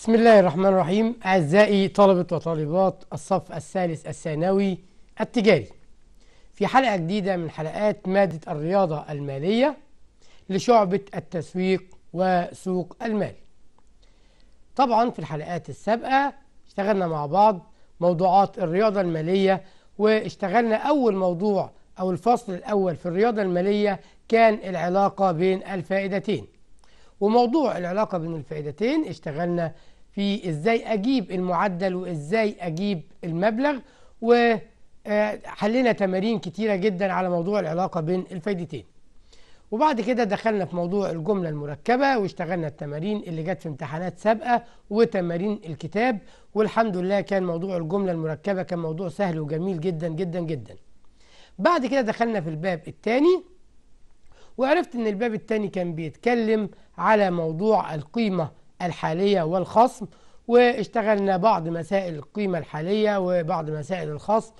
بسم الله الرحمن الرحيم أعزائي طلبة وطالبات الصف الثالث الثانوي التجاري في حلقة جديدة من حلقات مادة الرياضة المالية لشعبة التسويق وسوق المال طبعا في الحلقات السابقة اشتغلنا مع بعض موضوعات الرياضة المالية واشتغلنا أول موضوع أو الفصل الأول في الرياضة المالية كان العلاقة بين الفائدتين وموضوع العلاقة بين الفائدتين اشتغلنا في ازاي اجيب المعدل وازاي اجيب المبلغ وحلينا آه، تمارين كتيره جدا على موضوع العلاقه بين الفايدتين وبعد كده دخلنا في موضوع الجملة المركبة واشتغلنا التمارين اللي جت في امتحانات سابقة وتمارين الكتاب والحمد لله كان موضوع الجملة المركبة كان موضوع سهل وجميل جدا جدا جدا بعد كده دخلنا في الباب الثاني وعرفت ان الباب الثاني كان بيتكلم على موضوع القيمة الحالية والخصم واشتغلنا بعض مسائل القيمة الحالية وبعض مسائل الخصم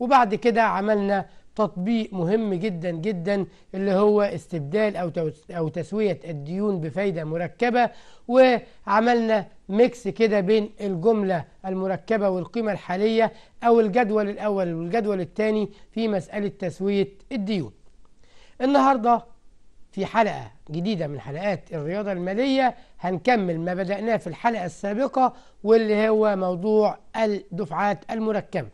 وبعد كده عملنا تطبيق مهم جدا جدا اللي هو استبدال أو, أو تسوية الديون بفايدة مركبة وعملنا ميكس كده بين الجملة المركبة والقيمة الحالية أو الجدول الأول والجدول الثاني في مسألة تسوية الديون النهاردة في حلقة جديدة من حلقات الرياضة المالية هنكمل ما بدأناه في الحلقة السابقة واللي هو موضوع الدفعات المركبة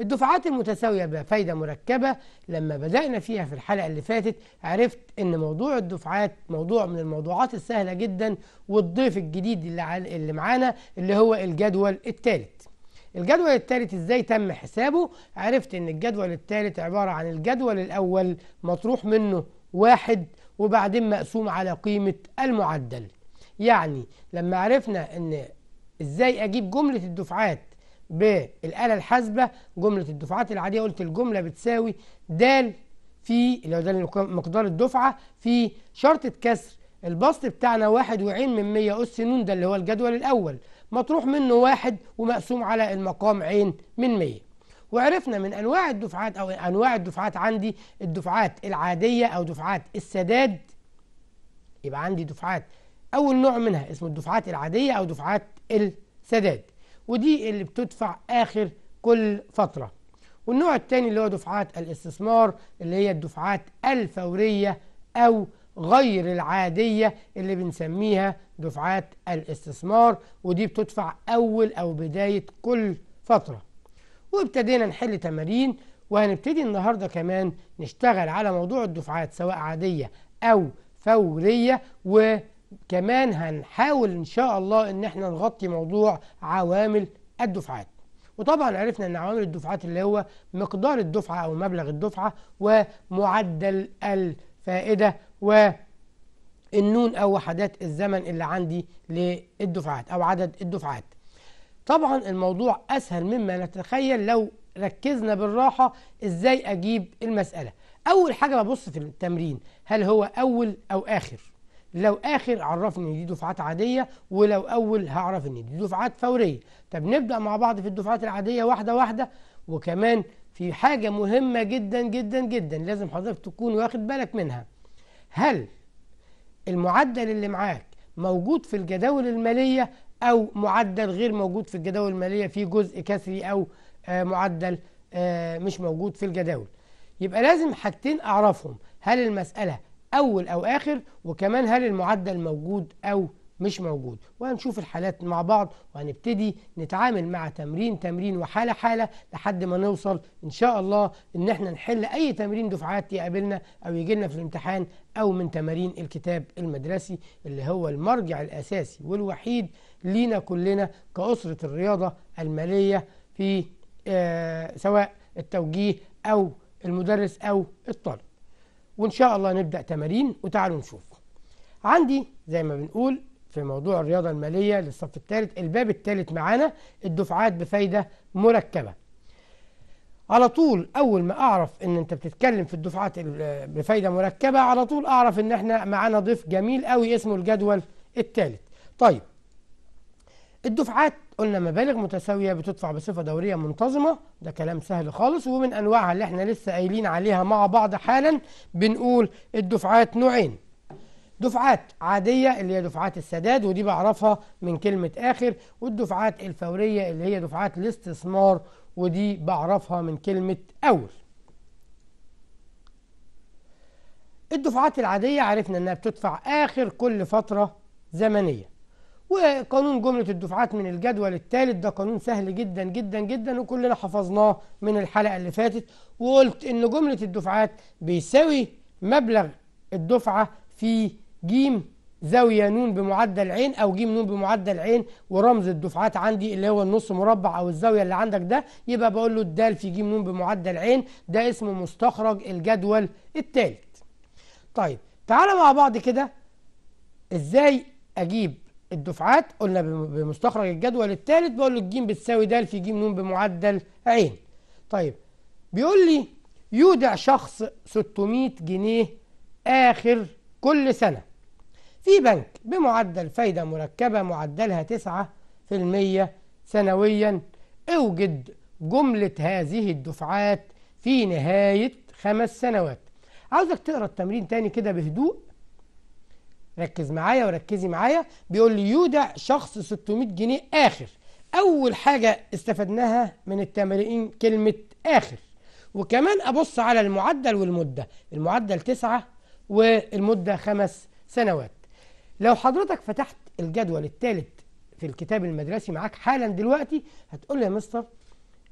الدفعات المتساوية بفايدة مركبة لما بدأنا فيها في الحلقة اللي فاتت عرفت ان موضوع الدفعات موضوع من الموضوعات السهلة جدا والضيف الجديد اللي, اللي معانا اللي هو الجدول الثالث الجدول الثالث ازاي تم حسابه عرفت ان الجدول الثالث عبارة عن الجدول الاول مطروح منه واحد وبعدين مقسوم على قيمة المعدل يعني لما عرفنا ان ازاي اجيب جملة الدفعات بالآلة الحاسبة جملة الدفعات العادية قلت الجملة بتساوي د في اللي هو ده مقدار الدفعة في شرطة كسر البسط بتاعنا واحد وعين من مية أس نون ده اللي هو الجدول الأول مطروح منه واحد ومقسوم على المقام عين من مية وعرفنا من انواع الدفعات او انواع الدفعات عندي الدفعات العاديه او دفعات السداد يبقى عندي دفعات اول نوع منها اسمه الدفعات العاديه او دفعات السداد ودي اللي بتدفع اخر كل فتره والنوع الثاني اللي هو دفعات الاستثمار اللي هي الدفعات الفوريه او غير العادية اللي بنسميها دفعات الاستثمار ودي بتدفع أول أو بداية كل فترة وابتدينا نحل تمارين وهنبتدي النهارده كمان نشتغل على موضوع الدفعات سواء عاديه او فوريه وكمان هنحاول ان شاء الله ان احنا نغطي موضوع عوامل الدفعات وطبعا عرفنا ان عوامل الدفعات اللي هو مقدار الدفعه او مبلغ الدفعه ومعدل الفائده و النون او وحدات الزمن اللي عندي للدفعات او عدد الدفعات طبعا الموضوع أسهل مما نتخيل لو ركزنا بالراحة إزاي أجيب المسألة أول حاجة ببص في التمرين هل هو أول أو آخر لو آخر عرفني ان دي دفعات عادية ولو أول هعرف إن دي دفعات فورية طب نبدأ مع بعض في الدفعات العادية واحدة واحدة وكمان في حاجة مهمة جدا جدا جدا لازم حضرتك تكون واخد بالك منها هل المعدل اللي معاك موجود في الجداول المالية أو معدل غير موجود في الجداول المالية في جزء كسري أو آه، معدل آه، مش موجود في الجداول يبقى لازم حاجتين أعرفهم هل المسألة أول أو آخر وكمان هل المعدل موجود أو مش موجود وهنشوف الحالات مع بعض وهنبتدي نتعامل مع تمرين تمرين وحالة حالة لحد ما نوصل إن شاء الله إن احنا نحل أي تمرين دفعات يقابلنا أو يجي لنا في الامتحان أو من تمارين الكتاب المدرسي اللي هو المرجع الأساسي والوحيد لينا كلنا كأسرة الرياضة المالية في آه، سواء التوجيه أو المدرس أو الطالب وإن شاء الله نبدأ تمارين وتعالوا نشوف عندي زي ما بنقول في موضوع الرياضة المالية للصف الثالث الباب الثالث معانا الدفعات بفايدة مركبة على طول أول ما أعرف إن أنت بتتكلم في الدفعات آه، بفايدة مركبة على طول أعرف إن إحنا معانا ضيف جميل قوي اسمه الجدول الثالث طيب الدفعات قلنا مبالغ متساوية بتدفع بصفة دورية منتظمة ده كلام سهل خالص ومن أنواعها اللي احنا لسه قايلين عليها مع بعض حالا بنقول الدفعات نوعين دفعات عادية اللي هي دفعات السداد ودي بعرفها من كلمة آخر والدفعات الفورية اللي هي دفعات الاستثمار ودي بعرفها من كلمة أول الدفعات العادية عرفنا انها بتدفع اخر كل فترة زمنية وقانون جملة الدفعات من الجدول الثالث ده قانون سهل جدا جدا جدا وكلنا حفظناه من الحلقة اللي فاتت وقلت ان جملة الدفعات بيساوي مبلغ الدفعة في جيم زاوية نون بمعدل عين أو جيم نون بمعدل عين ورمز الدفعات عندي اللي هو النص مربع أو الزاوية اللي عندك ده يبقى بقول له الدال في جيم نون بمعدل عين ده اسمه مستخرج الجدول الثالث. طيب تعالى مع بعض كده إزاي أجيب الدفعات قلنا بمستخرج الجدول الثالث بقول له الجيم بتساوي د في ج ن بمعدل عين طيب بيقول لي يودع شخص 600 جنيه آخر كل سنة في بنك بمعدل فايدة مركبة معدلها 9% سنويا اوجد جملة هذه الدفعات في نهاية خمس سنوات عاوزك تقرا التمرين تاني كده بهدوء ركز معايا وركزي معايا بيقول لي يودع شخص 600 جنيه آخر أول حاجة استفدناها من التمرين كلمة آخر وكمان أبص على المعدل والمدة المعدل تسعة والمدة خمس سنوات لو حضرتك فتحت الجدول الثالث في الكتاب المدرسي معاك حالا دلوقتي هتقول لي يا مستر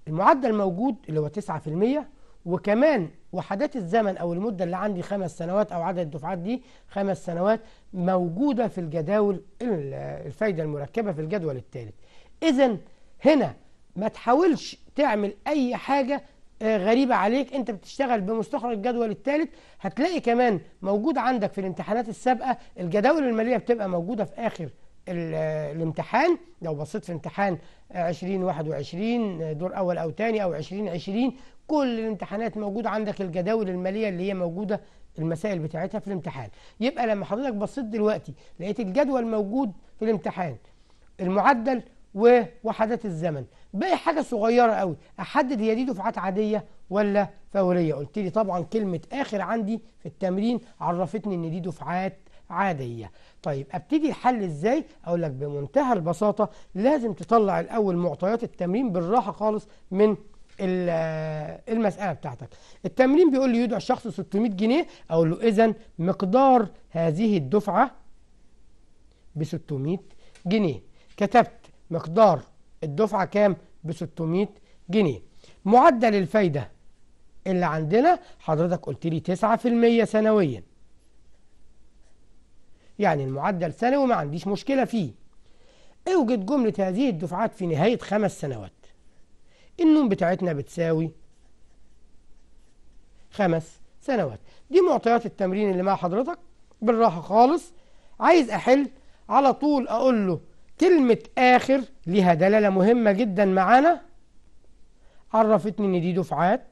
المعدل موجود اللي هو 9% وكمان وحدات الزمن أو المدة اللي عندي خمس سنوات أو عدد الدفعات دي خمس سنوات موجودة في الجداول الفايدة المركبة في الجدول الثالث إذا هنا ما تحاولش تعمل أي حاجة آه، غريبة عليك أنت بتشتغل بمستخرج الجدول الثالث هتلاقي كمان موجود عندك في الامتحانات السابقة الجداول المالية بتبقى موجودة في آخر الامتحان لو بصيت في امتحان 2021 دور اول او ثاني او 2020 كل الامتحانات موجوده عندك الجداول الماليه اللي هي موجوده المسائل بتاعتها في الامتحان يبقى لما حضرتك بصيت دلوقتي لقيت الجدول موجود في الامتحان المعدل ووحدات الزمن باقي حاجه صغيره قوي احدد هي دي دفعات عاديه ولا فوريه قلت لي طبعا كلمه اخر عندي في التمرين عرفتني ان دي دفعات عادية طيب ابتدي الحل ازاي اقول لك بمنتهى البساطة لازم تطلع الاول معطيات التمرين بالراحة خالص من آه، المسألة بتاعتك التمرين بيقول لي يدع الشخص 600 جنيه اقول له اذا مقدار هذه الدفعة ب 600 جنيه كتبت مقدار الدفعة كام ب 600 جنيه معدل الفايدة اللي عندنا حضرتك قلت لي 9% سنويا يعني المعدل سنوي ما عنديش مشكلة فيه اوجد جملة هذه الدفعات في نهاية خمس سنوات النون بتاعتنا بتساوي خمس سنوات دي معطيات التمرين اللي مع حضرتك بالراحة خالص عايز أحل على طول أقول له كلمة آخر ليها دلالة مهمة جدا معانا عرفتني إن دي دفعات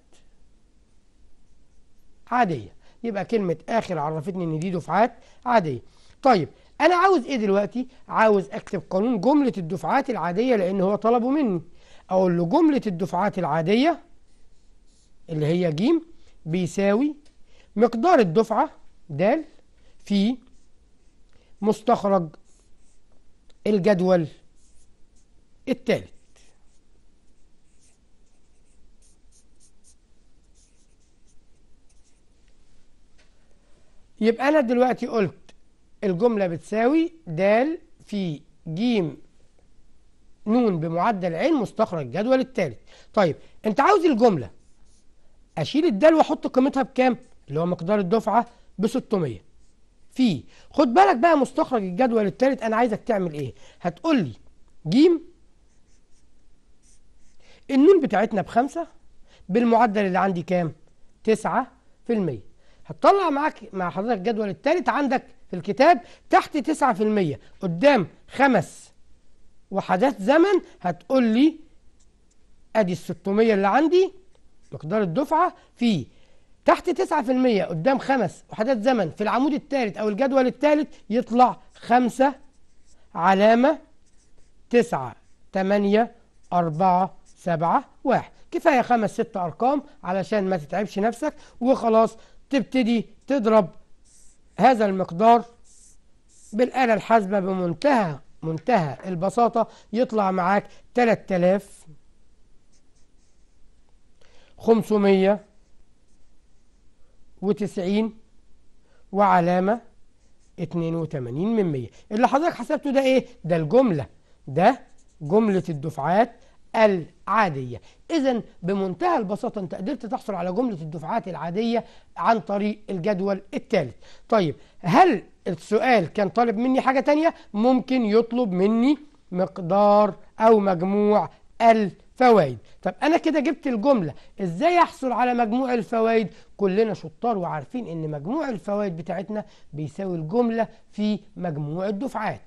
عادية يبقى كلمة آخر عرفتني إن دي دفعات عادية طيب أنا عاوز إيه دلوقتي؟ عاوز أكتب قانون جملة الدفعات العادية لأن هو طلبه مني أقول له جملة الدفعات العادية اللي هي ج بيساوي مقدار الدفعة د في مستخرج الجدول الثالث يبقى أنا دلوقتي قلت الجملة بتساوي د في ج ن بمعدل عين مستخرج جدول الثالث. طيب انت عاوز الجملة اشيل الدال واحط قيمتها بكام اللي هو مقدار الدفعة ب 600 في خد بالك بقى مستخرج الجدول التالت انا عايزك تعمل ايه هتقول لي ج النون بتاعتنا بخمسة بالمعدل اللي عندي كام 9% هتطلع معاك مع حضرتك الجدول التالت عندك في الكتاب تحت 9% قدام خمس وحدات زمن هتقول لي ادي ال 600 اللي عندي مقدار الدفعه في تحت 9% قدام خمس وحدات زمن في العمود الثالث او الجدول الثالث يطلع 5 علامه 9 8 4 7 1 كفايه خمس ست ارقام علشان ما تتعبش نفسك وخلاص تبتدي تضرب هذا المقدار بالآلة الحاسبة بمنتهى منتهى البساطة يطلع معاك 3000 وعلامة 82 من 100 اللي حضرتك حسبته ده ايه ده الجملة ده جملة الدفعات العادية إذا بمنتهى البساطة أنت قدرت تحصل على جملة الدفعات العادية عن طريق الجدول الثالث طيب هل السؤال كان طالب مني حاجة تانية ممكن يطلب مني مقدار أو مجموع الفوائد طب أنا كده جبت الجملة إزاي أحصل على مجموع الفوائد كلنا شطار وعارفين إن مجموع الفوائد بتاعتنا بيساوي الجملة في مجموع الدفعات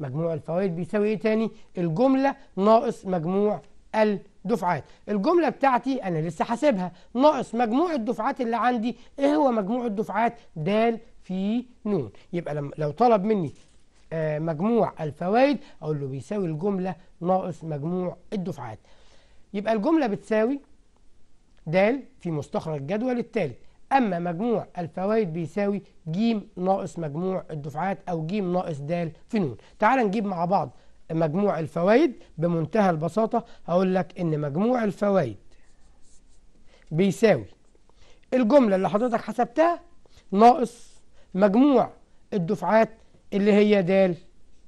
مجموع الفوائد بيساوي ايه تاني الجمله ناقص مجموع الدفعات الجمله بتاعتي انا لسه حاسبها ناقص مجموع الدفعات اللي عندي ايه هو مجموع الدفعات د في نون يبقى لما لو طلب مني آه مجموع الفوائد اقول له بيساوي الجمله ناقص مجموع الدفعات يبقى الجمله بتساوي د في مستخرج جدول التالت أما مجموع الفوائد بيساوي ج ناقص مجموع الدفعات أو ج ناقص د في ن تعال نجيب مع بعض مجموع الفوائد بمنتهى البساطة هقول لك إن مجموع الفوائد بيساوي الجملة اللي حضرتك حسبتها ناقص مجموع الدفعات اللي هي د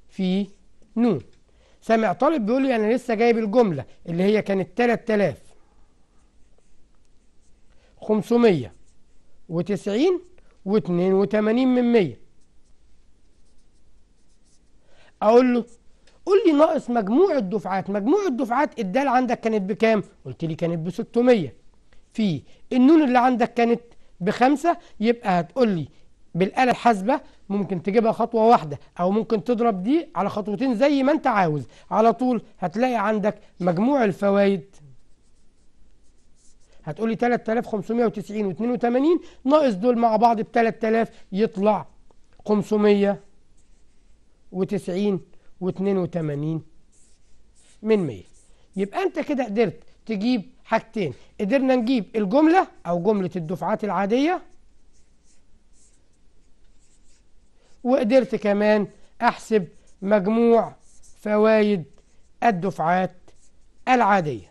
في ن سامع طالب بيقول لي أنا لسه جايب الجملة اللي هي كانت 3500 وتسعين واتنين وتمانين من مية أقول له قول لي ناقص مجموع الدفعات مجموع الدفعات الدال عندك كانت بكام قلت لي كانت ب 600 في النون اللي عندك كانت بخمسة يبقى هتقول لي بالآلة الحاسبة ممكن تجيبها خطوة واحدة أو ممكن تضرب دي على خطوتين زي ما أنت عاوز على طول هتلاقي عندك مجموع الفوائد هتقولي 3590 و82 ناقص دول مع بعض ب 3000 يطلع 590 و82 من 100 يبقى انت كده قدرت تجيب حاجتين قدرنا نجيب الجملة أو جملة الدفعات العادية وقدرت كمان أحسب مجموع فوائد الدفعات العادية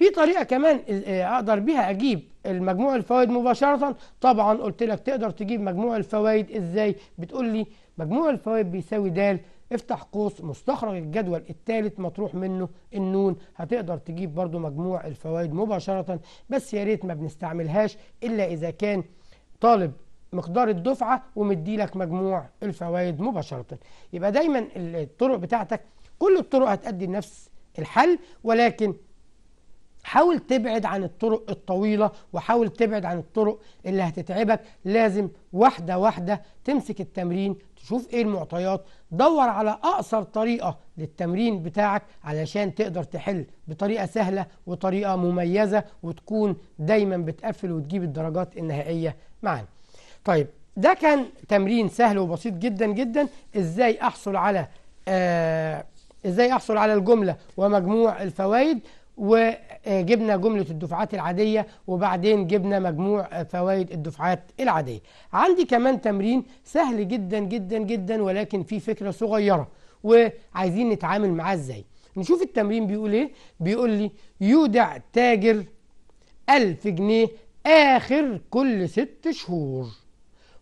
في طريقه كمان آه، اقدر بيها اجيب المجموع الفوائد مباشره طبعا قلت لك تقدر تجيب مجموع الفوائد ازاي بتقول لي مجموع الفوائد بيساوي د افتح قوس مستخرج الجدول الثالث مطروح منه النون هتقدر تجيب برضو مجموع الفوائد مباشره بس يا ريت ما بنستعملهاش الا اذا كان طالب مقدار الدفعه ومدي لك مجموع الفوائد مباشره يبقى دايما الطرق بتاعتك كل الطرق هتأدي نفس الحل ولكن حاول تبعد عن الطرق الطويلة وحاول تبعد عن الطرق اللي هتتعبك لازم واحدة واحدة تمسك التمرين تشوف ايه المعطيات دور على اقصر طريقة للتمرين بتاعك علشان تقدر تحل بطريقة سهلة وطريقة مميزة وتكون دايما بتقفل وتجيب الدرجات النهائية معانا طيب ده كان تمرين سهل وبسيط جدا جدا ازاي احصل على آه ازاي احصل على الجملة ومجموع الفوائد وجبنا جملة الدفعات العادية وبعدين جبنا مجموع فوائد الدفعات العادية عندي كمان تمرين سهل جدا جدا جدا ولكن فيه فكرة صغيرة وعايزين نتعامل معاه ازاي نشوف التمرين بيقول ايه بيقول لي يودع تاجر ألف جنيه آخر كل ست شهور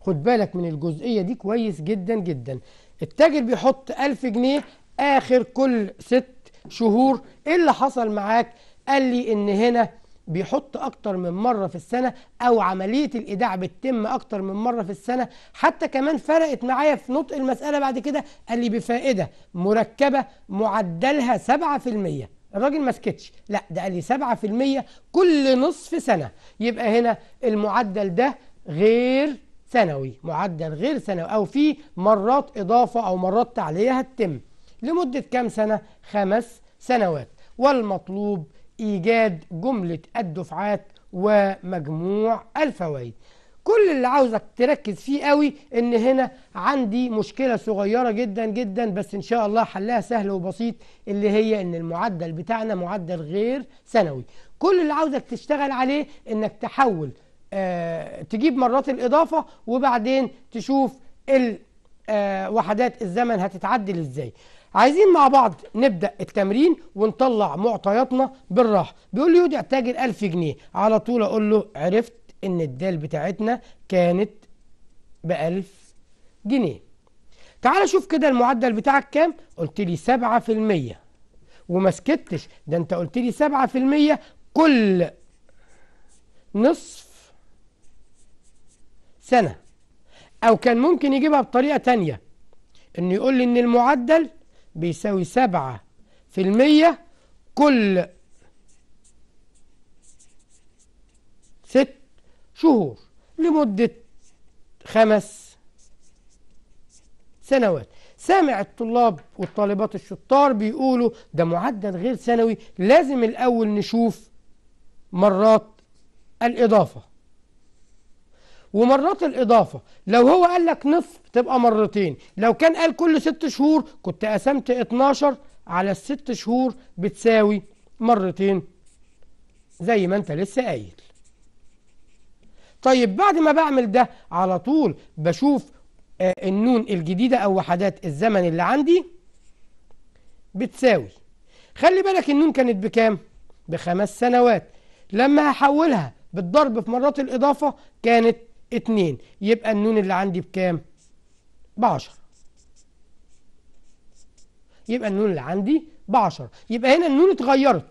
خد بالك من الجزئية دي كويس جدا جدا التاجر بيحط ألف جنيه آخر كل ست شهور ايه اللي حصل معاك قال لي ان هنا بيحط اكتر من مره في السنه او عمليه الايداع بتتم اكتر من مره في السنه حتى كمان فرقت معايا في نطق المساله بعد كده قال لي بفائده مركبه معدلها 7% الراجل ما سكتش لا ده قال لي 7% كل نصف سنه يبقى هنا المعدل ده غير سنوي معدل غير سنوي او في مرات اضافه او مرات تعليه هتتم لمدة كام سنة؟ خمس سنوات والمطلوب إيجاد جملة الدفعات ومجموع الفوائد كل اللي عاوزك تركز فيه قوي ان هنا عندي مشكله صغيره جدا جدا بس ان شاء الله حلها سهل وبسيط اللي هي ان المعدل بتاعنا معدل غير سنوي كل اللي عاوزك تشتغل عليه انك تحول آه تجيب مرات الاضافه وبعدين تشوف ال آه، وحدات الزمن هتتعدل ازاي عايزين مع بعض نبدأ التمرين ونطلع معطياتنا بالراحة بيقول لي يودع تاجر 1000 جنيه على طول أقول له عرفت إن الدال بتاعتنا كانت ب 1000 جنيه تعال شوف كده المعدل بتاعك كام قلت لي 7% وما سكتش ده انت قلت لي 7% كل نصف سنة او كان ممكن يجيبها بطريقة تانية انه يقول لي ان المعدل بيساوي سبعة في المية كل ست شهور لمدة خمس سنوات سامع الطلاب والطالبات الشطار بيقولوا ده معدل غير سنوي لازم الأول نشوف مرات الإضافة ومرات الإضافة لو هو قال لك نصف تبقى مرتين لو كان قال كل ست شهور كنت قسمت 12 على الست شهور بتساوي مرتين زي ما انت لسه قايل طيب بعد ما بعمل ده على طول بشوف آه، النون الجديدة أو وحدات الزمن اللي عندي بتساوي خلي بالك النون كانت بكام؟ بخمس سنوات لما هحولها بالضرب في مرات الإضافة كانت اتنين يبقى النون اللي عندي بكام؟ ب 10 يبقى النون اللي عندي ب 10 يبقى هنا النون اتغيرت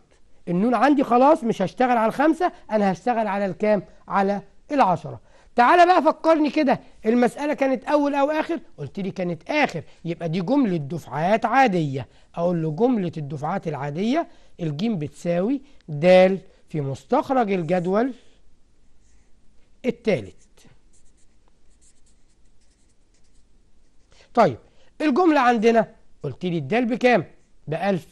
النون عندي خلاص مش هشتغل على الخمسة أنا هشتغل على الكام على العشرة تعالى بقى فكرني كده المسألة كانت أول أو آخر قلت لي كانت آخر يبقى دي جملة دفعات عادية أقول له جملة الدفعات العادية الجيم بتساوي د في مستخرج الجدول الثالث طيب الجملة عندنا قلت لي الدال بكام ب 1000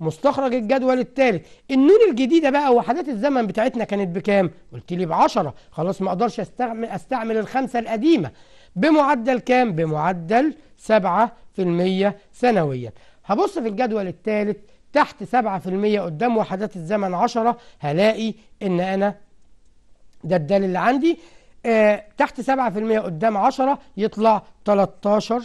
مستخرج الجدول الثالث النون الجديدة بقى وحدات الزمن بتاعتنا كانت بكام قلت لي ب 10 خلاص ما اقدرش استعمل استعمل الخمسة القديمة بمعدل كام بمعدل 7% سنويا هبص في الجدول الثالث تحت 7% قدام وحدات الزمن 10 هلاقي ان انا ده الدال اللي عندي آه تحت 7% قدام 10 يطلع 13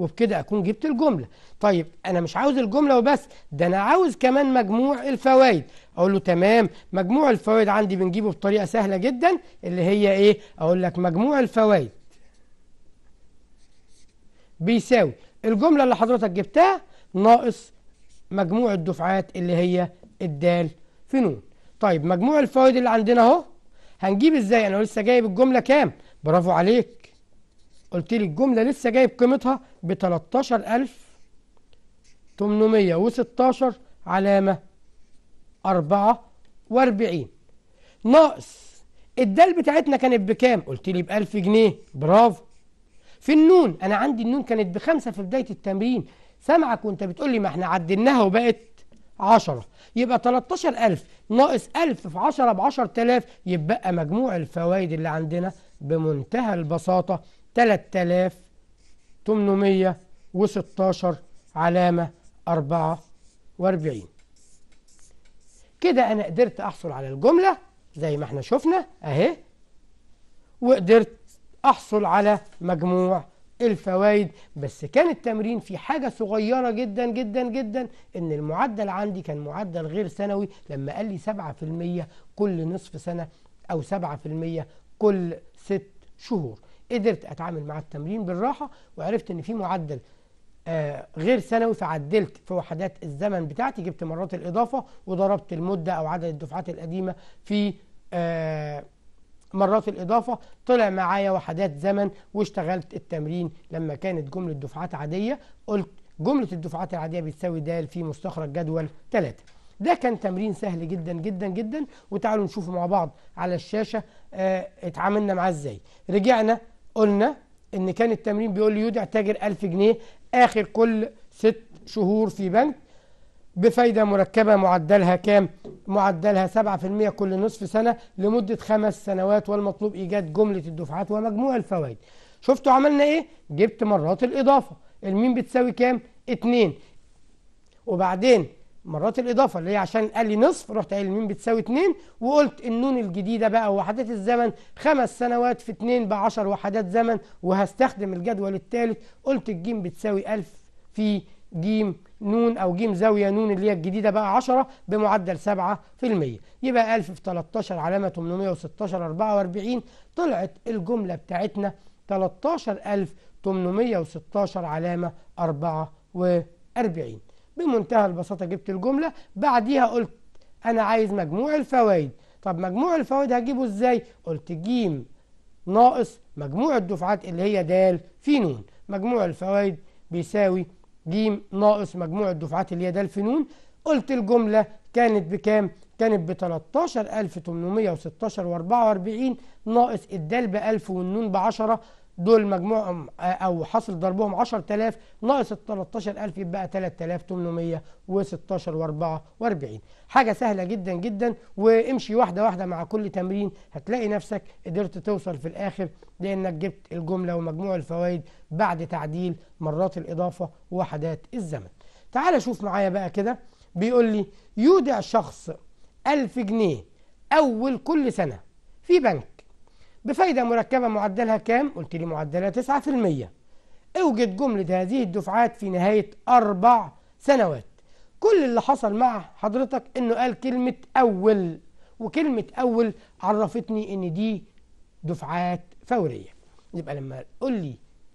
وبكده أكون جبت الجملة طيب أنا مش عاوز الجملة وبس ده أنا عاوز كمان مجموع الفوائد أقول له تمام مجموع الفوائد عندي بنجيبه بطريقة سهلة جدا اللي هي إيه أقول لك مجموع الفوائد بيساوي الجملة اللي حضرتك جبتها ناقص مجموع الدفعات اللي هي الدال في نون طيب مجموع الفوائد اللي عندنا اهو هنجيب ازاي انا لسه جايب الجملة كام برافو عليك قلت لي الجملة لسه جايب قيمتها ب 13816 علامة 44 ناقص الدال بتاعتنا كانت بكام؟ قلت لي ب 1000 جنيه برافو في النون أنا عندي النون كانت بخمسة في بداية التمرين سامعك وأنت بتقول لي ما احنا عدلناها وبقت 10 يبقى 13000 ناقص 1000 في 10 ب 10000 يبقى مجموع الفوائد اللي عندنا بمنتهى البساطة 3816 علامة 44 كده أنا قدرت أحصل على الجملة زي ما احنا شفنا أهي وقدرت أحصل على مجموع الفوائد بس كان التمرين في حاجة صغيرة جدا جدا جدا ان المعدل عندي كان معدل غير سنوي لما قال لي 7% كل نصف سنة او 7% كل ست شهور قدرت اتعامل مع التمرين بالراحه وعرفت ان في معدل آه غير سنوي فعدلت في وحدات الزمن بتاعتي جبت مرات الاضافه وضربت المده او عدد الدفعات القديمه في آه مرات الإضافة طلع معايا وحدات زمن واشتغلت التمرين لما كانت جملة دفعات عادية قلت جملة الدفعات العادية بتساوي د في مستخرج جدول 3 ده كان تمرين سهل جدا جدا جدا وتعالوا نشوفه مع بعض على الشاشة اه اتعاملنا معاه ازاي رجعنا قلنا ان كان التمرين بيقول لي يودع تاجر 1000 جنيه اخر كل ست شهور في بنك بفايدة مركبة معدلها كام؟ معدلها 7% كل نصف سنة لمدة خمس سنوات والمطلوب إيجاد جملة الدفعات ومجموع الفوائد. شفتوا عملنا إيه؟ جبت مرات الإضافة. المين بتساوي كام؟ 2 وبعدين مرات الاضافه اللي هي عشان قال لي نصف رحت قايل الميم بتساوي 2 وقلت النون الجديده بقى وحدات الزمن خمس سنوات في 2 ب 10 وحدات زمن وهستخدم الجدول الثالث قلت الجيم بتساوي 1000 في جيم نون او جيم زاويه نون اللي هي الجديده بقى 10 بمعدل 7% يبقى 1000 في 13 علامه 816 44 طلعت الجمله بتاعتنا 13816 علامه 44 بمنتهى البساطة جبت الجملة بعديها قلت أنا عايز مجموع الفوائد طب مجموع الفوائد هجيبه إزاي؟ قلت ج ناقص مجموع الدفعات اللي هي د في ن مجموع الفوائد بيساوي ج ناقص مجموع الدفعات اللي هي د في ن قلت الجملة كانت بكام؟ كانت ب 13816 و44 ناقص الدال ب 1000 والنون ب 10 دول مجموعهم آه، او حصل ضربهم 10000 ناقص ال 13000 يبقى 3816 و44 حاجه سهله جدا جدا وامشي واحده واحده مع كل تمرين هتلاقي نفسك قدرت توصل في الاخر لانك جبت الجمله ومجموع الفوائد بعد تعديل مرات الاضافه ووحدات الزمن تعال شوف معايا بقى كده بيقول لي يودع شخص 1000 جنيه اول كل سنه في بنك بفايدة مركبة معدلها كام؟ قلت لي معدلها 9% اوجد جملة هذه الدفعات في نهاية أربع سنوات كل اللي حصل مع حضرتك انه قال كلمة أول وكلمة أول عرفتني ان دي دفعات فورية يبقى لما قل لي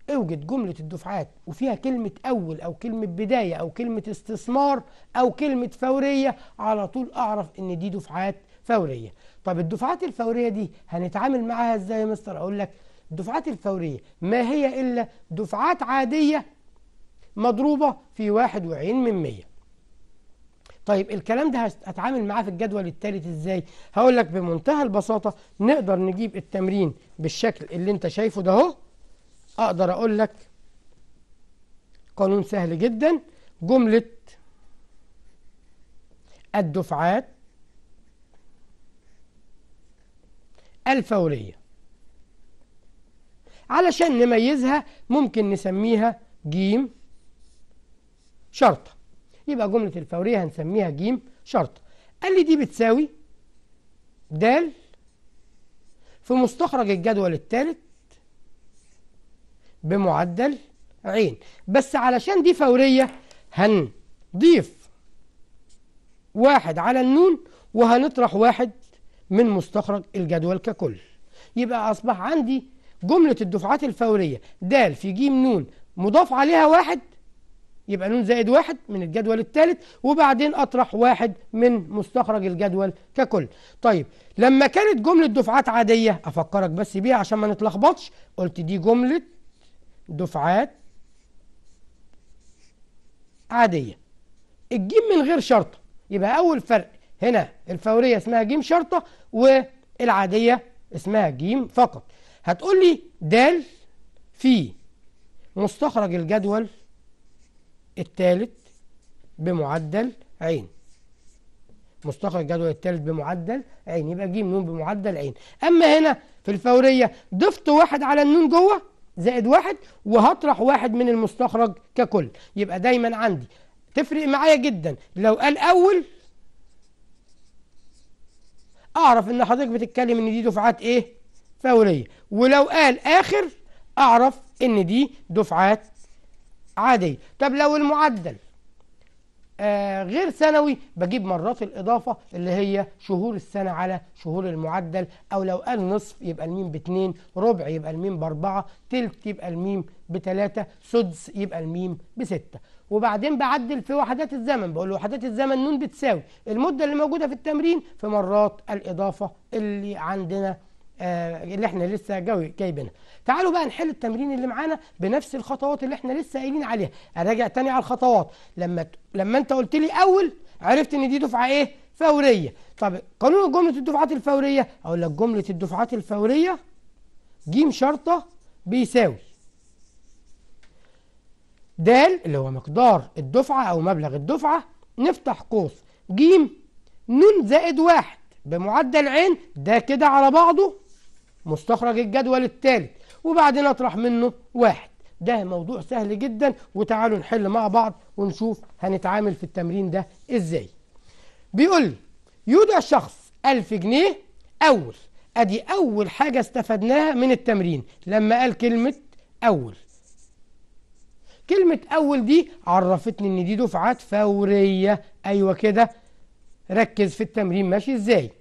اوجد جملة الدفعات وفيها كلمة أول أو كلمة بداية أو كلمة استثمار أو كلمة فورية على طول أعرف إن دي دفعات فورية طب الدفعات الفورية دي هنتعامل معاها ازاي يا مستر اقول لك الدفعات الفورية ما هي الا دفعات عادية مضروبة في واحد وعين من مية طيب الكلام ده هتعامل معاه في الجدول الثالث ازاي هقول لك بمنتهى البساطة نقدر نجيب التمرين بالشكل اللي انت شايفه ده اهو اقدر اقول لك قانون سهل جدا جملة الدفعات الفورية علشان نميزها ممكن نسميها جيم شرطة يبقى جملة الفورية هنسميها جيم شرطة قال لي دي بتساوي د في مستخرج الجدول الثالث بمعدل عين بس علشان دي فورية هنضيف واحد على النون وهنطرح واحد من مستخرج الجدول ككل يبقى أصبح عندي جملة الدفعات الفورية د في ج ن مضاف عليها واحد يبقى ن زائد واحد من الجدول الثالث وبعدين أطرح واحد من مستخرج الجدول ككل طيب لما كانت جملة دفعات عادية أفكرك بس بيها عشان ما نتلخبطش قلت دي جملة دفعات عادية الجيم من غير شرطة يبقى أول فرق هنا الفورية اسمها جيم شرطة والعادية اسمها جيم فقط هتقول لي دال في مستخرج الجدول الثالث بمعدل عين مستخرج الجدول الثالث بمعدل عين يبقى جيم نون بمعدل عين اما هنا في الفوريه ضفت واحد على النون جوه زائد واحد وهطرح واحد من المستخرج ككل يبقى دايما عندي تفرق معايا جدا لو قال اول اعرف ان حضرتك بتتكلم ان دي دفعات ايه فوريه ولو قال اخر اعرف ان دي دفعات عاديه طب لو المعدل آه غير سنوي بجيب مرات الإضافة اللي هي شهور السنة على شهور المعدل أو لو قال نصف يبقى الميم باتنين ربع يبقى الميم بأربعة تلت يبقى الميم بتلاتة سدس يبقى الميم بستة وبعدين بعدل في وحدات الزمن بقول وحدات الزمن نون بتساوي المده اللي موجوده في التمرين في مرات الاضافه اللي عندنا آه، اللي احنا لسه جايبينها تعالوا بقى نحل التمرين اللي معانا بنفس الخطوات اللي احنا لسه قايلين عليها اراجع تاني على الخطوات لما ت... لما انت قلت لي اول عرفت ان دي دفعه ايه فوريه طب قانون جمله الدفعات الفوريه اقول لك جمله الدفعات الفوريه ج شرطه بيساوي د اللي هو مقدار الدفعة أو مبلغ الدفعة نفتح قوس ج ن زائد واحد بمعدل عين ده كده على بعضه مستخرج الجدول الثالث وبعدين أطرح منه واحد ده موضوع سهل جدا وتعالوا نحل مع بعض ونشوف هنتعامل في التمرين ده ازاي بيقول يودع شخص 1000 جنيه أول أدي أول حاجة استفدناها من التمرين لما قال كلمة أول كلمة أول دي عرفتني إن دي دفعات فورية أيوة كده ركز في التمرين ماشي إزاي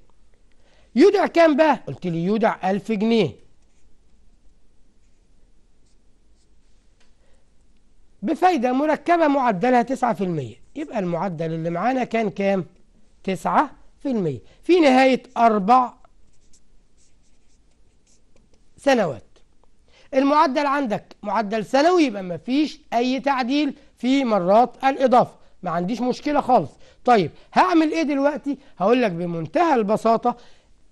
يودع كام بقى قلت لي يودع ألف جنيه بفايدة مركبة معدلها تسعة في المية يبقى المعدل اللي معانا كان كام تسعة في المية في نهاية أربع سنوات المعدل عندك معدل سنوي يبقى ما فيش أي تعديل في مرات الإضافة ما عنديش مشكلة خالص طيب هعمل إيه دلوقتي هقول لك بمنتهى البساطة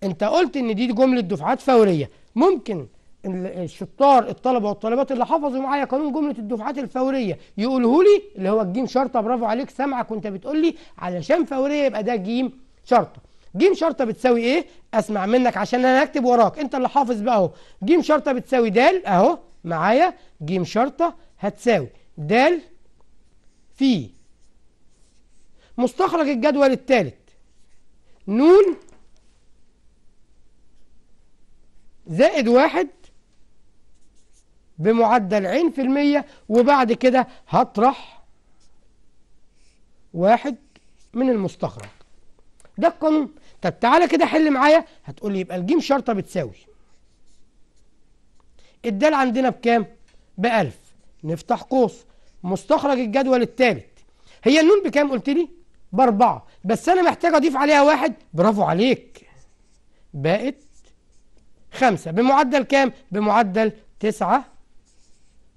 أنت قلت إن دي جملة دفعات فورية ممكن الشطار الطلبه والطالبات اللي حفظوا معايا قانون جمله الدفعات الفوريه يقوله لي اللي هو الجيم شرطه برافو عليك سامعك وانت بتقول لي علشان فوريه يبقى ده جيم شرطه ج شرطه بتساوي ايه اسمع منك عشان انا هكتب وراك انت اللي حافظ بقى اهو ج شرطه بتساوي د اهو معايا ج شرطه هتساوي د في مستخرج الجدول الثالث نون زائد واحد بمعدل عين في المية وبعد كده هطرح واحد من المستخرج ده القانون طب تعالى كده حل معايا هتقول لي يبقى الجيم شرطه بتساوي الدال عندنا بكام ب 1000 نفتح قوس مستخرج الجدول الثالث هي النون بكام قلت لي بأربعة بس أنا محتاج أضيف عليها واحد برافو عليك بقت خمسة بمعدل كام بمعدل تسعة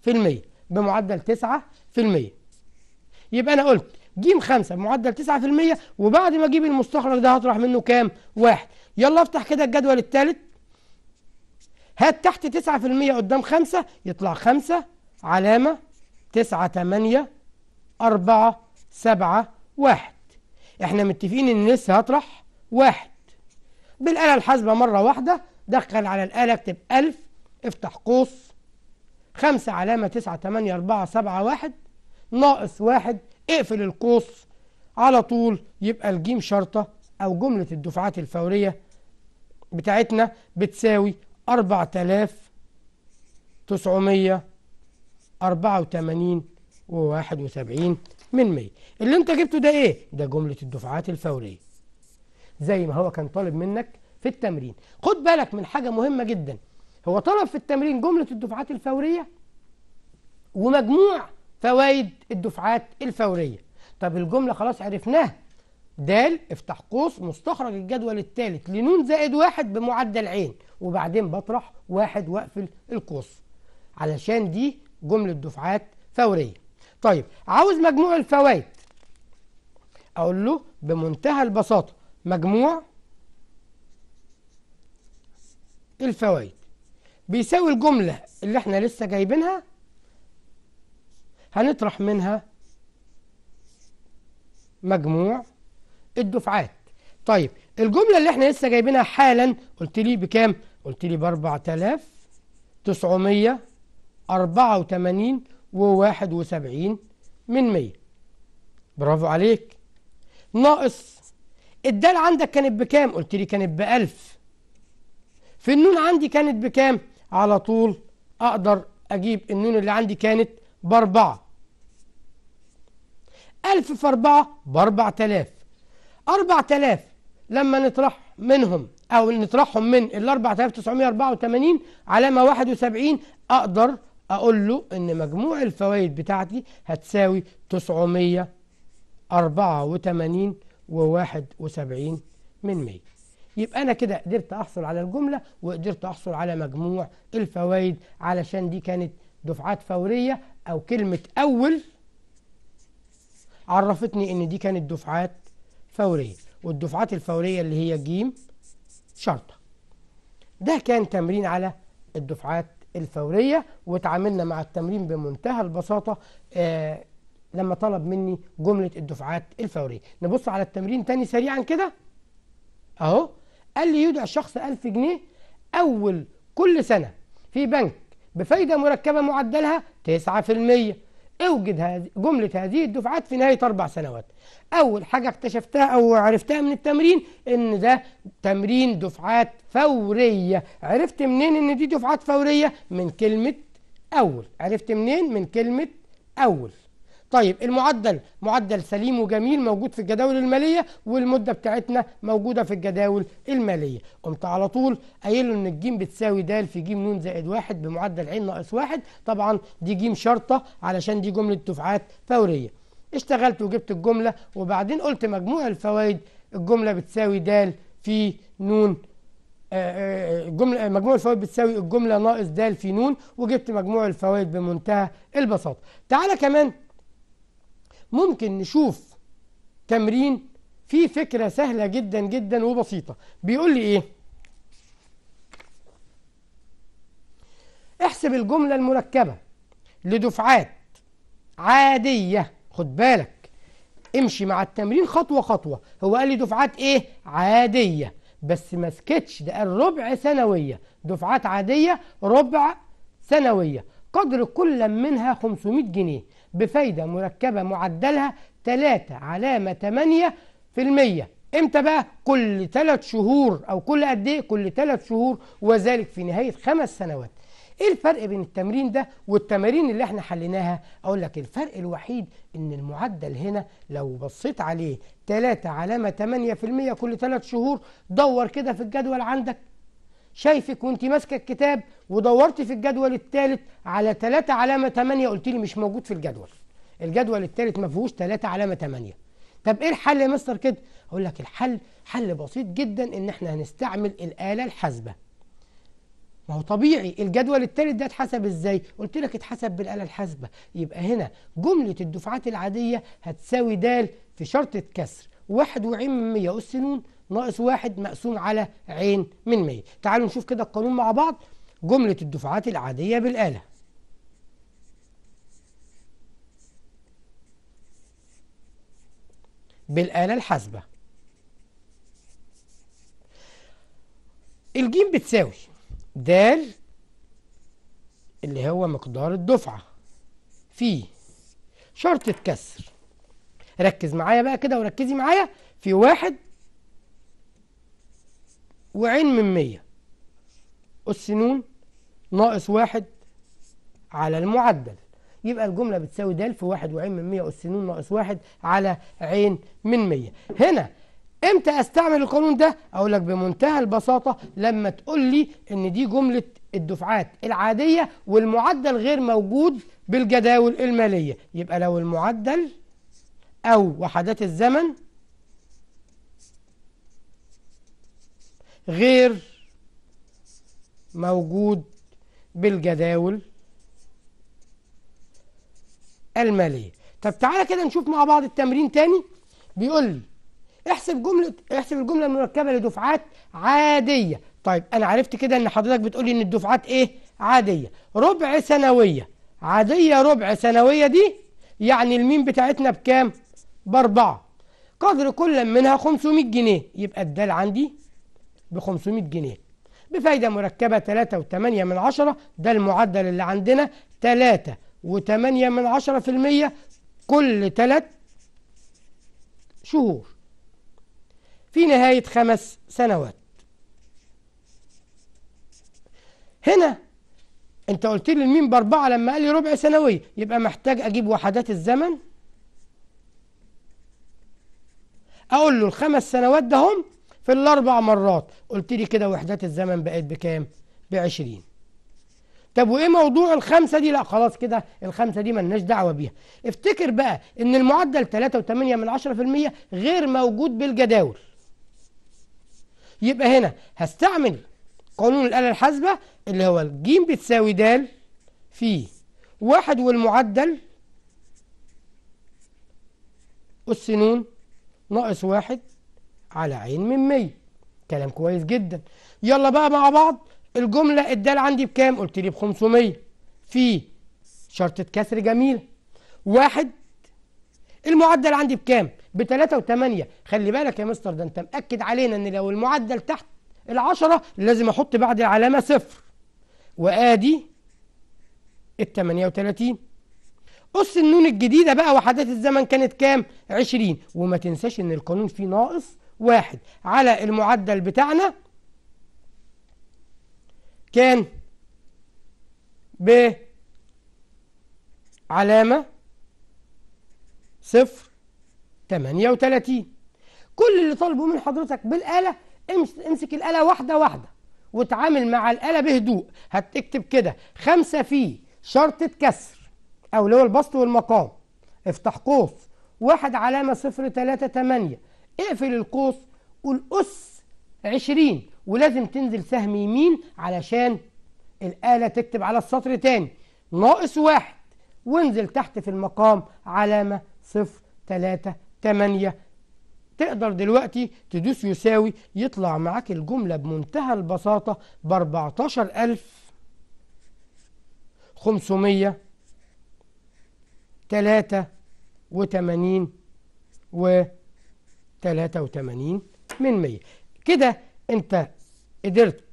في المية بمعدل تسعة في المية يبقى أنا قلت جيم 5 بمعدل 9% وبعد ما اجيب المستخرج ده هطرح منه كام؟ واحد يلا افتح كده الجدول الثالث هات تحت 9% قدام 5 يطلع 5 علامة 9 8 4 7 1 احنا متفقين ان لسه هطرح واحد بالآلة الحاسبة مرة واحدة دخل على الآلة اكتب 1000 افتح قوس 5 علامة 9 8 4 7 1 ناقص 1 اقفل القوس على طول يبقى الجيم شرطة أو جملة الدفعات الفورية بتاعتنا بتساوي 4984 و71 من 100 اللي انت جبته ده ايه؟ ده جملة الدفعات الفورية زي ما هو كان طالب منك في التمرين خد بالك من حاجة مهمة جدا هو طلب في التمرين جملة الدفعات الفورية ومجموع فوائد الدفعات الفورية طب الجملة خلاص عرفناها د افتح قوس مستخرج الجدول الثالث لنون زائد واحد بمعدل عين وبعدين بطرح واحد واقفل القوس علشان دي جملة دفعات فورية طيب عاوز مجموع الفوائد أقول له بمنتهى البساطة مجموع الفوائد بيساوي الجملة اللي احنا لسه جايبينها هنطرح منها مجموع الدفعات طيب الجملة اللي احنا لسه جايبينها حالا قلت لي بكام؟ قلت لي ب 4984 و71 من 100 برافو عليك ناقص الدال عندك كانت بكام؟ قلت لي كانت ب 1000 في النون عندي كانت بكام؟ على طول أقدر أجيب النون اللي عندي كانت بأربعة 1000 في 4 ب 4000 4000 لما نطرح منهم أو نطرحهم من ال 4984 علامة 71 أقدر أقول له إن مجموع الفوائد بتاعتي هتساوي 984 و71 من 100 يبقى أنا كده قدرت أحصل على الجملة وقدرت أحصل على مجموع الفوائد علشان دي كانت دفعات فورية أو كلمة أول عرفتني ان دي كانت دفعات فورية والدفعات الفورية اللي هي جيم شرطة ده كان تمرين على الدفعات الفورية وتعاملنا مع التمرين بمنتهى البساطة آه لما طلب مني جملة الدفعات الفورية نبص على التمرين تاني سريعا كده اهو قال لي يودع شخص 1000 جنيه أول كل سنة في بنك بفايدة مركبة معدلها 9% اوجد هذه جملة هذه الدفعات في نهاية أربع سنوات أول حاجة اكتشفتها أو عرفتها من التمرين إن ده تمرين دفعات فورية عرفت منين إن دي دفعات فورية من كلمة أول عرفت منين من كلمة أول طيب المعدل معدل سليم وجميل موجود في الجداول المالية والمدة بتاعتنا موجودة في الجداول المالية قمت على طول قايل له ان الجيم بتساوي د في ج ن زائد واحد بمعدل ع ناقص واحد طبعا دي ج شرطة علشان دي جملة دفعات فورية اشتغلت وجبت الجملة وبعدين قلت مجموع الفوائد الجملة بتساوي د في ن الجملة آه، آه، مجموع الفوائد بتساوي الجملة ناقص د في ن وجبت مجموع الفوائد بمنتهى البساطة تعالى كمان ممكن نشوف تمرين فيه فكرة سهلة جدا جدا وبسيطة بيقول لي ايه احسب الجملة المركبة لدفعات عادية خد بالك امشي مع التمرين خطوة خطوة هو قال لي دفعات ايه عادية بس ما سكتش ده قال ربع سنوية دفعات عادية ربع سنوية قدر كل منها 500 جنيه بفايدة مركبة معدلها 3 علامة 8 في المية امتى بقى كل 3 شهور او كل قد ايه كل 3 شهور وذلك في نهاية خمس سنوات ايه الفرق بين التمرين ده والتمارين اللي احنا حليناها اقول لك الفرق الوحيد ان المعدل هنا لو بصيت عليه 3 علامة 8% كل 3 شهور دور كده في الجدول عندك شايفك وانت ماسكه الكتاب ودورت في الجدول الثالث على 3 علامه 8 قلت لي مش موجود في الجدول الجدول الثالث ما فيهوش 3 علامه 8 طب ايه الحل يا مستر كده اقول لك الحل حل بسيط جدا ان احنا هنستعمل الاله الحاسبه ما هو طبيعي الجدول الثالث ده اتحسب ازاي قلت لك اتحسب بالاله الحاسبه يبقى هنا جمله الدفعات العاديه هتساوي د في شرطه كسر 1 و من 100 اس نون ناقص واحد مقسوم على عين من 100 تعالوا نشوف كده القانون مع بعض جملة الدفعات العادية بالآلة بالآلة الحاسبة الجيم بتساوي دال اللي هو مقدار الدفعة في شرطة كسر ركز معايا بقى كده وركزي معايا في واحد وعين من مية أس ن ناقص واحد على المعدل يبقى الجملة بتساوي د في واحد وعين من مية أس ن ناقص واحد على عين من مية هنا امتى استعمل القانون ده اقول لك بمنتهى البساطه لما تقول لي ان دي جمله الدفعات العاديه والمعدل غير موجود بالجداول الماليه يبقى لو المعدل او وحدات الزمن غير موجود بالجداول المالية طب تعالى كده نشوف مع بعض التمرين تاني بيقول لي احسب جملة احسب الجملة المركبة لدفعات عادية طيب انا عرفت كده ان حضرتك بتقولي ان الدفعات ايه عادية ربع سنوية عادية ربع سنوية دي يعني الميم بتاعتنا بكام باربعة قدر كل منها 500 جنيه يبقى الدال عندي ب 500 جنيه بفايدة مركبة 3.8 من عشرة ده المعدل اللي عندنا 3.8 من عشرة في المية كل 3 شهور في نهاية خمس سنوات هنا انت قلت لي الميم باربعة لما قال لي ربع سنوية يبقى محتاج اجيب وحدات الزمن اقول له الخمس سنوات ده هم في الأربع مرات قلت لي كده وحدات الزمن بقت بكام؟ ب 20 طب وإيه موضوع الخمسة دي؟ لا خلاص كده الخمسة دي ملناش دعوة بيها افتكر بقى إن المعدل 3.8 من 10% غير موجود بالجداول يبقى هنا هستعمل قانون الآلة الحاسبة اللي هو الجيم بتساوي د في واحد والمعدل أس ن ناقص واحد على عين من 100 كلام كويس جدا يلا بقى مع بعض الجملة الدال عندي بكام قلت لي ب 500 في شرطة كسر جميلة واحد المعدل عندي بكام بتلاتة وتمانية و8 خلي بالك يا مستر ده انت مأكد علينا ان لو المعدل تحت العشرة لازم احط بعد العلامة صفر وادي ال 38 قص النون الجديدة بقى وحدات الزمن كانت كام 20 وما تنساش ان القانون فيه ناقص واحد على المعدل بتاعنا كان بعلامة صفر تمانية وتلاتين كل اللي طالبه من حضرتك بالآلة امسك الآلة واحدة واحدة وتعامل مع الآلة بهدوء هتكتب كده خمسة في شرطة كسر أو اللي هو البسط والمقام افتح قوس واحد علامة صفر تلاتة تمانية اقفل القوس قول اس 20 ولازم تنزل سهم يمين علشان الآلة تكتب على السطر تاني ناقص واحد وانزل تحت في المقام علامة صفر تلاتة تمانية تقدر دلوقتي تدوس يساوي يطلع معاك الجملة بمنتهى البساطة ب 14500 تلاتة وتمانين و 83 من 100 كده أنت قدرت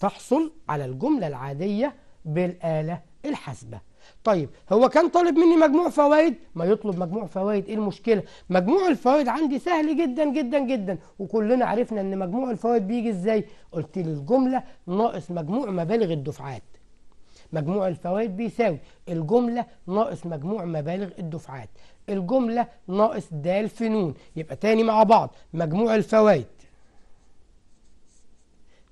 تحصل على الجملة العادية بالآلة الحاسبة طيب هو كان طالب مني مجموع فوائد ما يطلب مجموع فوائد ايه المشكلة مجموع الفوائد عندي سهل جدا جدا جدا وكلنا عرفنا ان مجموع الفوائد بيجي ازاي قلت لي الجملة ناقص مجموع مبالغ الدفعات مجموع الفوائد بيساوي الجملة ناقص مجموع مبالغ الدفعات الجملة ناقص د في ن يبقى تاني مع بعض مجموع الفوائد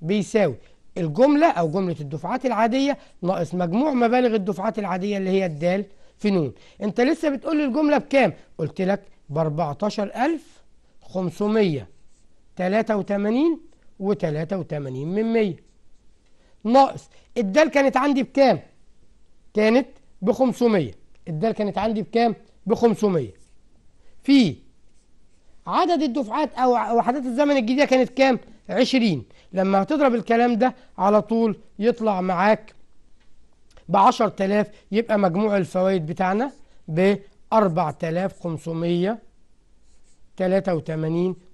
بيساوي الجملة أو جملة الدفعات العادية ناقص مجموع مبالغ الدفعات العادية اللي هي الدال في ن أنت لسه بتقول لي الجملة بكام؟ قلت لك ب 14583 و83 من 100 ناقص الدال كانت عندي بكام؟ كانت ب 500 الدال كانت عندي بكام؟ ب 500 في عدد الدفعات او وحدات الزمن الجديده كانت كام 20 لما هتضرب الكلام ده على طول يطلع معاك ب 10000 يبقى مجموع الفوائد بتاعنا ب 4583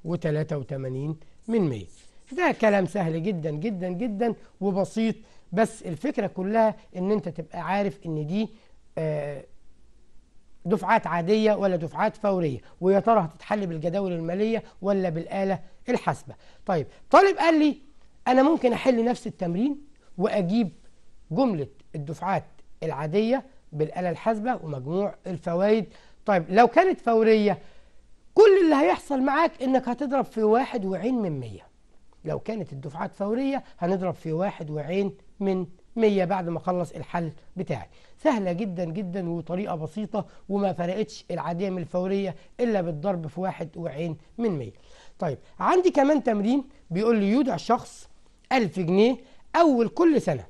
و83 من 100 ده كلام سهل جدا جدا جدا وبسيط بس الفكره كلها ان انت تبقى عارف ان دي آه دفعات عادية ولا دفعات فورية ويا ترى هتتحل بالجداول المالية ولا بالآلة الحاسبة طيب طالب قال لي أنا ممكن أحل نفس التمرين وأجيب جملة الدفعات العادية بالآلة الحاسبة ومجموع الفوائد طيب لو كانت فورية كل اللي هيحصل معاك إنك هتضرب في واحد وعين من مية لو كانت الدفعات فورية هنضرب في واحد وعين من 100 بعد ما اخلص الحل بتاعي سهله جدا جدا وطريقه بسيطه وما فرقتش العاديه من الفوريه الا بالضرب في واحد وعين من 100 طيب عندي كمان تمرين بيقول لي يودع شخص 1000 جنيه اول كل سنه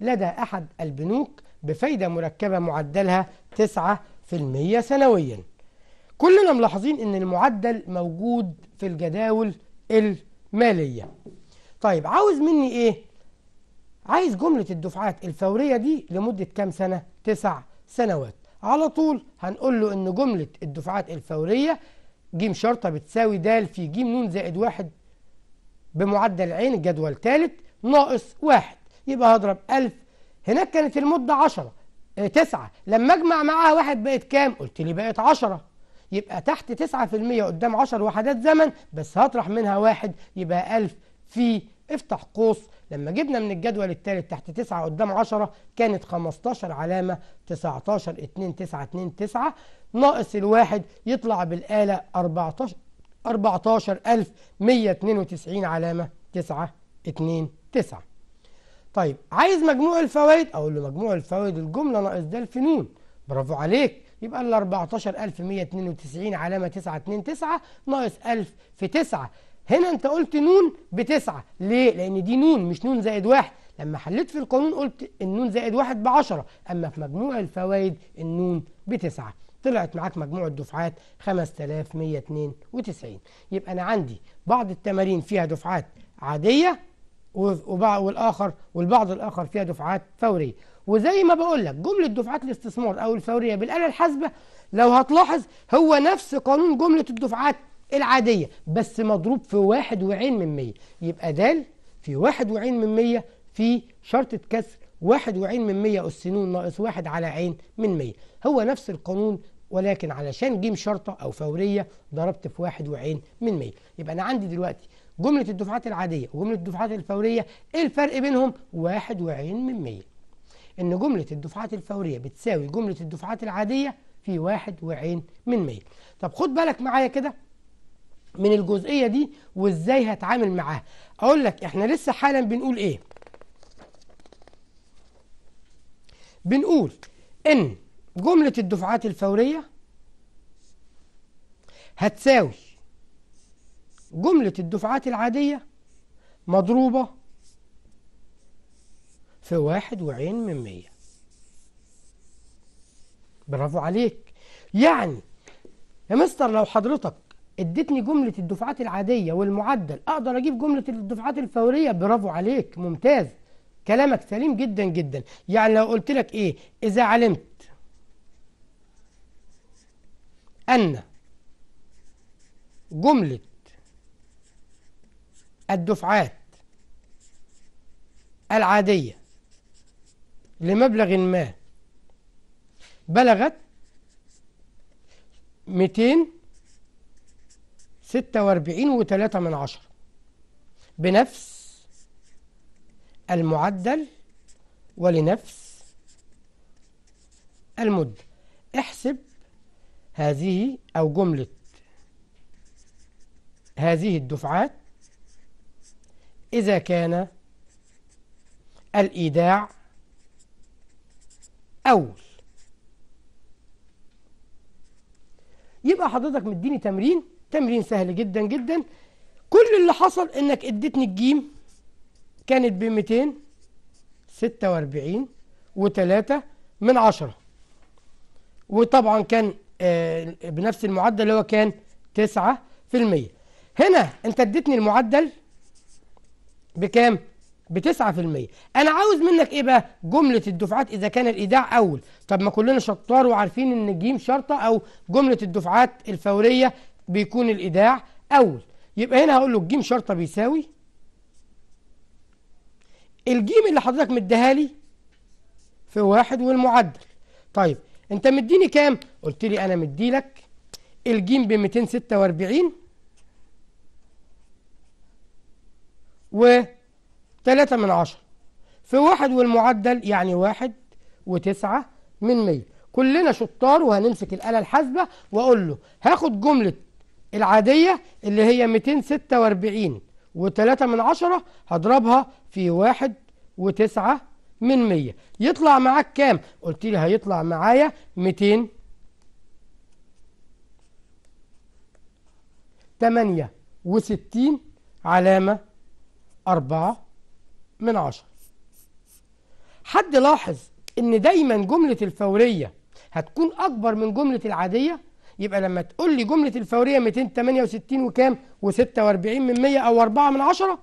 لدى احد البنوك بفايده مركبه معدلها 9% سنويا كلنا ملاحظين ان المعدل موجود في الجداول الماليه طيب عاوز مني ايه عايز جملة الدفعات الفورية دي لمدة كام سنة؟ تسع سنوات على طول هنقول له ان جملة الدفعات الفورية ج شرطة بتساوي د في ج ن زائد واحد بمعدل عين الجدول ثالث ناقص واحد يبقى هضرب 1000 هناك كانت المدة 10 9 آه، لما اجمع معاها واحد بقت كام؟ قلت لي بقت 10 يبقى تحت 9% قدام 10 وحدات زمن بس هطرح منها واحد يبقى 1000 في افتح قوس لما جبنا من الجدول الثالث تحت 9 قدام 10 كانت 15 علامة 19 2 9 2 9 ناقص الواحد يطلع بالآلة 14 14192 علامة 9 2 9 طيب عايز مجموع الفوائد اقول له مجموع الفوائد الجملة ناقص ده الفنون برافو عليك يبقى ال 14192 علامة 9 2 9 ناقص 1000 في 9 هنا انت قلت نون بتسعة ليه؟ لأن دي نون مش نون زائد واحد لما حليت في القانون قلت النون زائد واحد بعشرة أما في مجموع الفوائد النون بتسعة طلعت معاك مجموع الدفعات 5192 يبقى أنا عندي بعض التمارين فيها دفعات عادية والآخر والبعض الآخر فيها دفعات فورية وزي ما بقول لك جملة دفعات الاستثمار أو الفورية بالآلة الحاسبة لو هتلاحظ هو نفس قانون جملة الدفعات العادية بس مضروب في واحد وعين من مية يبقى د في واحد وعين من مية في شرطة كسر واحد وعين من مية أس ن ناقص واحد على عين من مية هو نفس القانون ولكن علشان جيم شرطة أو فورية ضربت في واحد وعين من مية يبقى أنا عندي دلوقتي جملة الدفعات العادية وجملة الدفعات الفورية إيه الفرق بينهم؟ واحد وعين من مية إن جملة الدفعات الفورية بتساوي جملة الدفعات العادية في واحد وعين من مية طب خد بالك معايا كده من الجزئية دي وازاي هتعامل معاها اقول لك احنا لسه حالا بنقول ايه بنقول ان جملة الدفعات الفورية هتساوي جملة الدفعات العادية مضروبة في واحد وعين من مية برافو عليك يعني يا مستر لو حضرتك اديتني جمله الدفعات العاديه والمعدل اقدر اجيب جمله الدفعات الفوريه برافو عليك ممتاز كلامك سليم جدا جدا يعني لو قلت لك ايه اذا علمت ان جمله الدفعات العاديه لمبلغ ما بلغت 200 46 وتلاتة من عشرة بنفس المعدل ولنفس المدة احسب هذه أو جملة هذه الدفعات إذا كان الإيداع أول يبقى حضرتك مديني تمرين تمرين سهل جدا جدا كل اللي حصل انك اديتني الجيم كانت ب 246 و3 من 10 وطبعا كان آه، بنفس المعدل اللي هو كان 9% هنا انت اديتني المعدل بكام؟ ب 9% انا عاوز منك ايه بقى جمله الدفعات اذا كان الايداع اول طب ما كلنا شطار وعارفين ان جيم شرطه او جمله الدفعات الفوريه بيكون الإيداع أول يبقى هنا هقول له الجيم شرطة بيساوي الجيم اللي حضرتك مديها لي في واحد والمعدل طيب انت مديني كام قلت لي انا مدي لك الجيم ب 246 و 3 من 10 في واحد والمعدل يعني واحد وتسعة من 100 كلنا شطار وهنمسك الآلة الحاسبة وأقول له هاخد جملة العادية اللي هي 246 و3 من عشرة هضربها في واحد وتسعة من مية يطلع معاك كام قلت لي هيطلع معايا 200 تمانية وستين علامة أربعة من عشرة حد لاحظ ان دايما جملة الفورية هتكون اكبر من جملة العادية يبقى لما تقول لي جملة الفورية 268 وكام و46 من 100 أو 4 من 10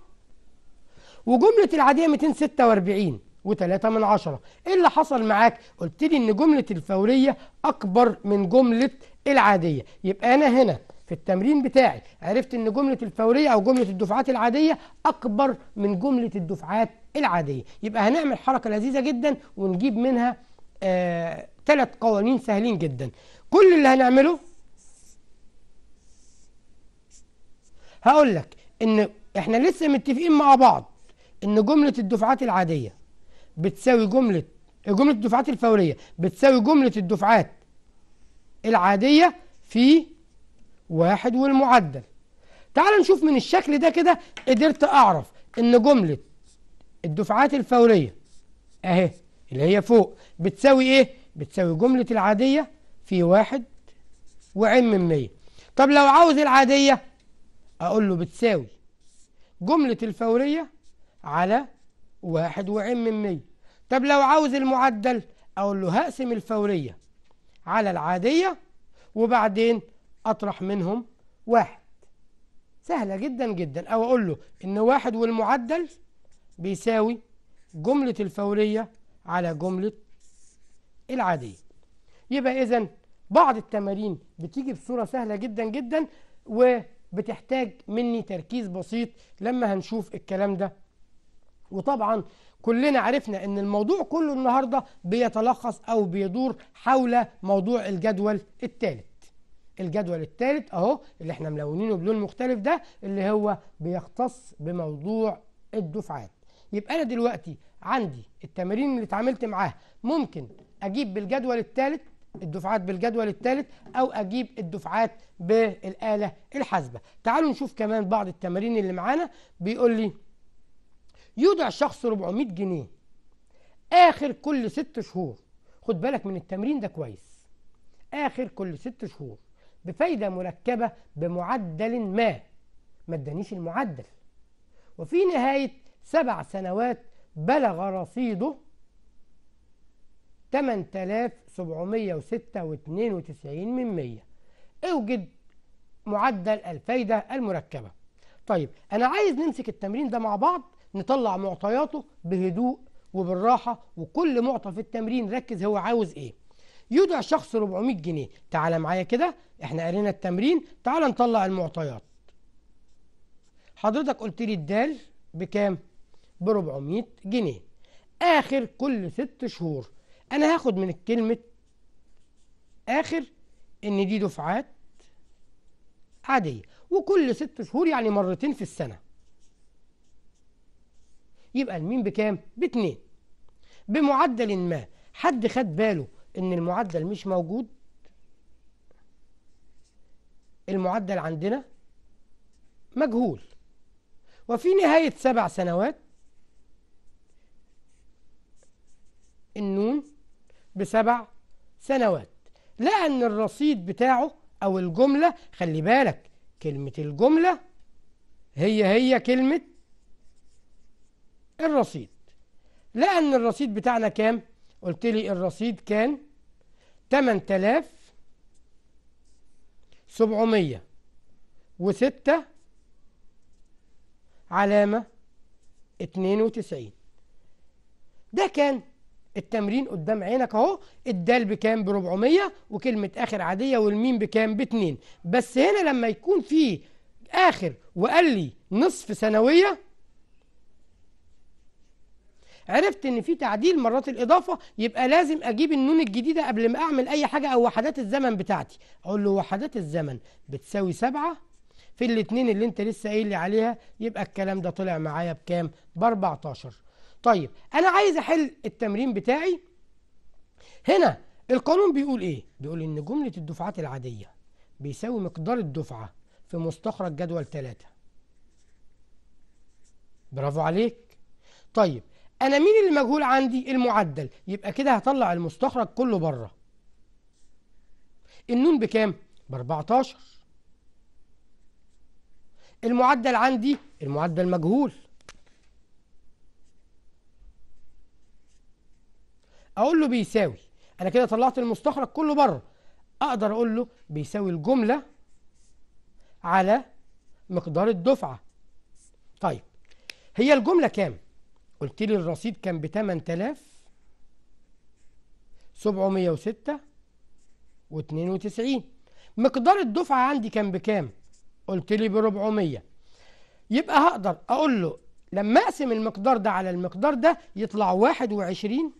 وجملة العادية 246 و3 من 10 إيه اللي حصل معاك؟ قلت لي إن جملة الفورية أكبر من جملة العادية يبقى أنا هنا في التمرين بتاعي عرفت ان جملة الفورية او جملة الدفعات العادية اكبر من جملة الدفعات العادية يبقى هنعمل حركة لذيذة جدا ونجيب منها ثلاث آه قوانين سهلين جدا كل اللي هنعمله هقول لك ان احنا لسه متفقين مع بعض ان جمله الدفعات العاديه بتساوي جمله جمله الدفعات الفوريه بتساوي جمله الدفعات العاديه في واحد والمعدل تعال نشوف من الشكل ده كده قدرت اعرف ان جمله الدفعات الفوريه اهي اللي هي فوق بتساوي ايه بتساوي جمله العاديه في واحد وعين من مية طب لو عاوز العادية أقول له بتساوي جملة الفورية على واحد وعين من مية طب لو عاوز المعدل أقول له هقسم الفورية على العادية وبعدين أطرح منهم واحد سهلة جدا جدا أو أقول له إن واحد والمعدل بيساوي جملة الفورية على جملة العادية يبقى إذا بعض التمارين بتيجي بصورة سهلة جدا جدا وبتحتاج مني تركيز بسيط لما هنشوف الكلام ده وطبعا كلنا عرفنا ان الموضوع كله النهاردة بيتلخص او بيدور حول موضوع الجدول الثالث الجدول الثالث اهو اللي احنا ملونينه بلون مختلف ده اللي هو بيختص بموضوع الدفعات يبقى انا دلوقتي عندي التمارين اللي اتعاملت معاها ممكن اجيب بالجدول الثالث الدفعات بالجدول الثالث أو أجيب الدفعات بالآلة الحاسبة تعالوا نشوف كمان بعض التمارين اللي معانا بيقول لي يودع شخص 400 جنيه آخر كل ست شهور خد بالك من التمرين ده كويس آخر كل ست شهور بفايدة مركبة بمعدل ما ما ادانيش المعدل وفي نهاية سبع سنوات بلغ رصيده 8000 796 من 100 اوجد معدل الفايدة المركبة طيب أنا عايز نمسك التمرين ده مع بعض نطلع معطياته بهدوء وبالراحة وكل معطى في التمرين ركز هو عاوز إيه يدع شخص 400 جنيه تعال معايا كده احنا قرينا التمرين تعال نطلع المعطيات حضرتك قلت لي الدال بكام ب 400 جنيه آخر كل ست شهور أنا هاخد من الكلمة آخر إن دي دفعات عادية وكل ست شهور يعني مرتين في السنة يبقى المين بكام؟ باتنين بمعدل ما حد خد باله إن المعدل مش موجود المعدل عندنا مجهول وفي نهاية سبع سنوات النون بسبع سنوات لقى ان الرصيد بتاعه او الجملة خلي بالك كلمة الجملة هي هي كلمة الرصيد لقى ان الرصيد بتاعنا كام قلت لي الرصيد كان 8706 علامة 92 ده كان التمرين قدام عينك اهو الدال بكام ب 400 وكلمه اخر عاديه والميم بكام ب 2 بس هنا لما يكون في اخر وقال لي نصف ثانويه عرفت ان في تعديل مرات الاضافه يبقى لازم اجيب النون الجديده قبل ما اعمل اي حاجه او وحدات الزمن بتاعتي اقول له وحدات الزمن بتساوي سبعة في الاثنين اللي انت لسه قايل لي عليها يبقى الكلام ده طلع معايا بكام ب 14 طيب أنا عايز أحل التمرين بتاعي هنا القانون بيقول إيه؟ بيقول إن جملة الدفعات العادية بيساوي مقدار الدفعة في مستخرج جدول 3 برافو عليك طيب أنا مين اللي مجهول عندي؟ المعدل يبقى كده هطلع المستخرج كله بره النون بكام؟ ب 14 المعدل عندي المعدل مجهول اقول له بيساوي انا كده طلعت المستخرج كله بره اقدر اقول له بيساوي الجمله على مقدار الدفعه طيب هي الجمله كام قلت لي الرصيد كان ب 8706 و92 مقدار الدفعه عندي كان بكام قلت لي ب 400 يبقى هقدر اقول له لما اقسم المقدار ده على المقدار ده يطلع 21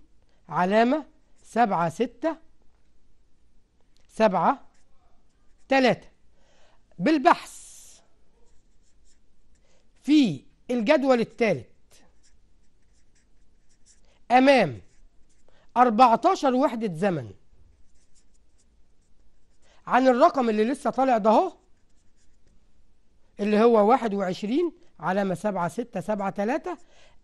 علامة سبعة ستة سبعة تلاتة بالبحث في الجدول الثالث أمام أربعتاشر وحدة زمن عن الرقم اللي لسه طالع ده هو اللي هو واحد وعشرين علامة سبعة ستة سبعة تلاتة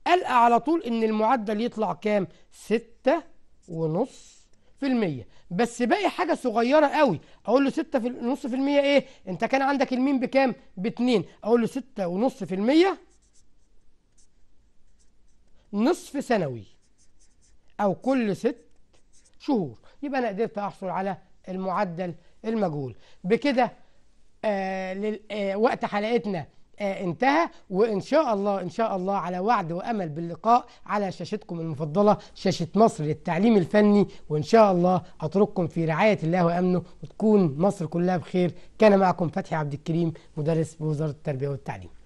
ألقى على طول إن المعدل يطلع كام؟ ستة ونص في المية بس باقي حاجة صغيرة قوي أقول له ستة في ونص في المية إيه؟ أنت كان عندك الميم بكام؟ باتنين أقول له ستة ونص في المية نصف سنوي أو كل ست شهور يبقى أنا قدرت أحصل على المعدل المجهول بكده آه آه وقت حلقتنا آه، انتهى وان شاء الله ان شاء الله على وعد وامل باللقاء على شاشتكم المفضله شاشه مصر للتعليم الفني وان شاء الله اترككم في رعايه الله وامنه وتكون مصر كلها بخير كان معكم فتحي عبد الكريم مدرس بوزاره التربيه والتعليم